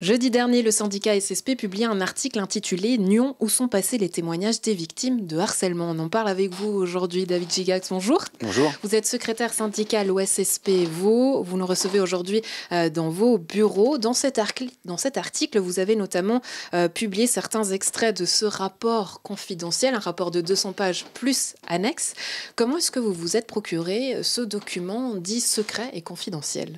Jeudi dernier, le syndicat SSP publiait un article intitulé Nyon, où sont passés les témoignages des victimes de harcèlement. On en parle avec vous aujourd'hui, David Gigax. Bonjour. Bonjour. Vous êtes secrétaire syndical au SSP Vaud. Vous nous recevez aujourd'hui euh, dans vos bureaux. Dans cet, article, vous avez notamment euh, publié certains extraits de ce rapport confidentiel, un rapport de 200 pages plus annexe. Comment est-ce que vous vous êtes procuré euh, ce document dit secret et confidentiel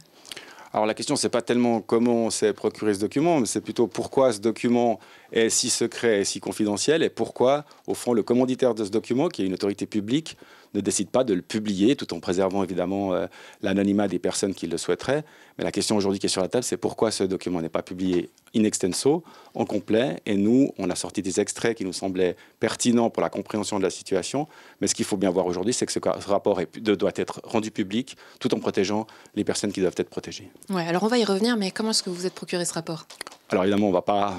alors la question, c'est pas tellement comment on s'est procuré ce document, mais c'est plutôt pourquoi ce document est si secret et si confidentiel, et pourquoi, au fond, le commanditaire de ce document, qui est une autorité publique, ne décide pas de le publier, tout en préservant évidemment euh, l'anonymat des personnes qui le souhaiteraient. Mais la question aujourd'hui qui est sur la table, c'est pourquoi ce document n'est pas publié in extenso, en complet, et nous, on a sorti des extraits qui nous semblaient pertinents pour la compréhension de la situation, mais ce qu'il faut bien voir aujourd'hui, c'est que ce, rapport doit être rendu public, tout en protégeant les personnes qui doivent être protégées. Ouais, alors on va y revenir, mais comment est-ce que vous vous êtes procuré ce rapport alors évidemment, on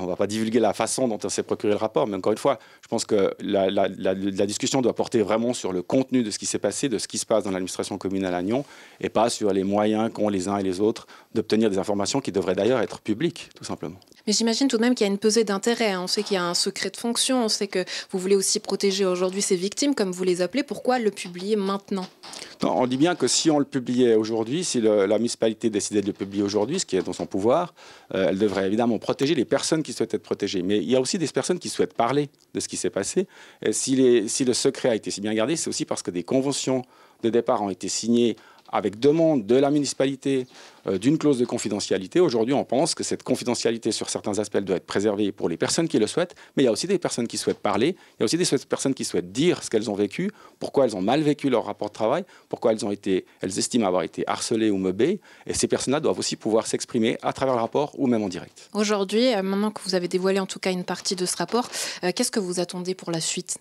ne va pas divulguer la façon dont on s'est procuré le rapport, mais encore une fois, je pense que la, discussion doit porter vraiment sur le contenu de ce qui s'est passé, de ce qui se passe dans l'administration commune à lannion et pas sur les moyens qu'ont les uns et les autres d'obtenir des informations qui devraient d'ailleurs être publiques, tout simplement. Mais j'imagine tout de même qu'il y a une pesée d'intérêt. Hein. On sait qu'il y a un secret de fonction, on sait que vous voulez aussi protéger aujourd'hui ces victimes, comme vous les appelez. Pourquoi le publier maintenant on dit bien que si on le publiait aujourd'hui, si la municipalité décidait de le publier aujourd'hui, ce qui est dans son pouvoir, euh, elle devrait évidemment protéger les personnes qui souhaitent être protégées. Mais il y a aussi des personnes qui souhaitent parler de ce qui s'est passé. si le secret a été si bien gardé, c'est aussi parce que des conventions des départ ont été signés avec demande de la municipalité euh, d'une clause de confidentialité. Aujourd'hui, on pense que cette confidentialité sur certains aspects doit être préservée pour les personnes qui le souhaitent, mais il y a aussi des personnes qui souhaitent parler, il y a aussi des personnes qui souhaitent dire ce qu'elles ont vécu, pourquoi elles ont mal vécu leur rapport de travail, pourquoi elles, ont été, elles estiment avoir été harcelées ou meubées, et ces personnes-là doivent aussi pouvoir s'exprimer à travers le rapport ou même en direct. Aujourd'hui, euh, maintenant que vous avez dévoilé en tout cas une partie de ce rapport, euh, qu'est-ce que vous attendez pour la suite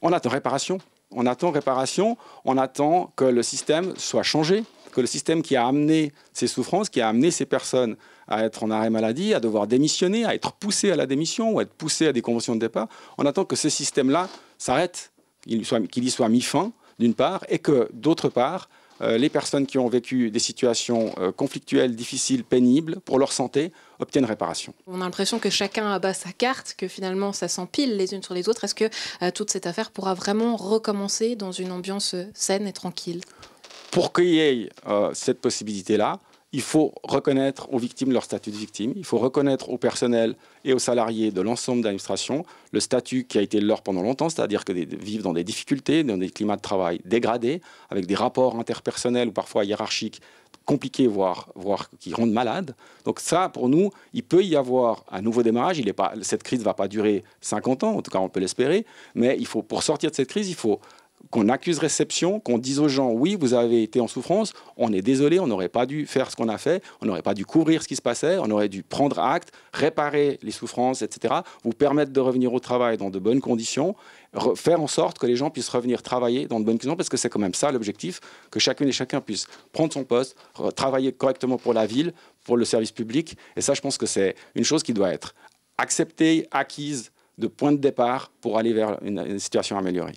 on attend réparation, on attend réparation, on attend que le système soit changé, que le système qui a amené ces souffrances, qui a amené ces personnes à être en arrêt maladie, à devoir démissionner, à être poussé à la démission ou à être poussé à des conventions de départ, on attend que ce système-là s'arrête, qu'il y soit mis fin, d'une part, et que, d'autre part, euh, les personnes qui ont vécu des situations euh, conflictuelles, difficiles, pénibles pour leur santé obtiennent réparation. On a l'impression que chacun abat sa carte, que finalement ça s'empile les unes sur les autres. Est-ce que euh, toute cette affaire pourra vraiment recommencer dans une ambiance saine et tranquille pour qu'il y ait euh, cette possibilité-là, il faut reconnaître aux victimes leur statut de victime, il faut reconnaître au personnel et aux salariés de l'ensemble de le statut qui a été leur pendant longtemps, c'est-à-dire que vivent dans des difficultés, dans des climats de travail dégradés, avec des rapports interpersonnels ou parfois hiérarchiques compliqués, voire, voire qui rendent malades. Donc ça, pour nous, il peut y avoir un nouveau démarrage. Il pas, cette crise ne va pas durer 50 ans, en tout cas on peut l'espérer, mais il faut, pour sortir de cette crise, il faut qu'on accuse réception, qu'on dise aux gens oui, vous avez été en souffrance, on est désolé, on n'aurait pas dû faire ce qu'on a fait, on n'aurait pas dû couvrir ce qui se passait, on aurait dû prendre acte, réparer les souffrances, etc., vous permettre de revenir au travail dans de bonnes conditions, faire en sorte que les gens puissent revenir travailler dans de bonnes conditions, parce que c'est quand même ça l'objectif, que chacune et chacun puisse prendre son poste, travailler correctement pour la ville, pour le service public, et ça je pense que c'est une chose qui doit être acceptée, acquise de point de départ pour aller vers une situation améliorée.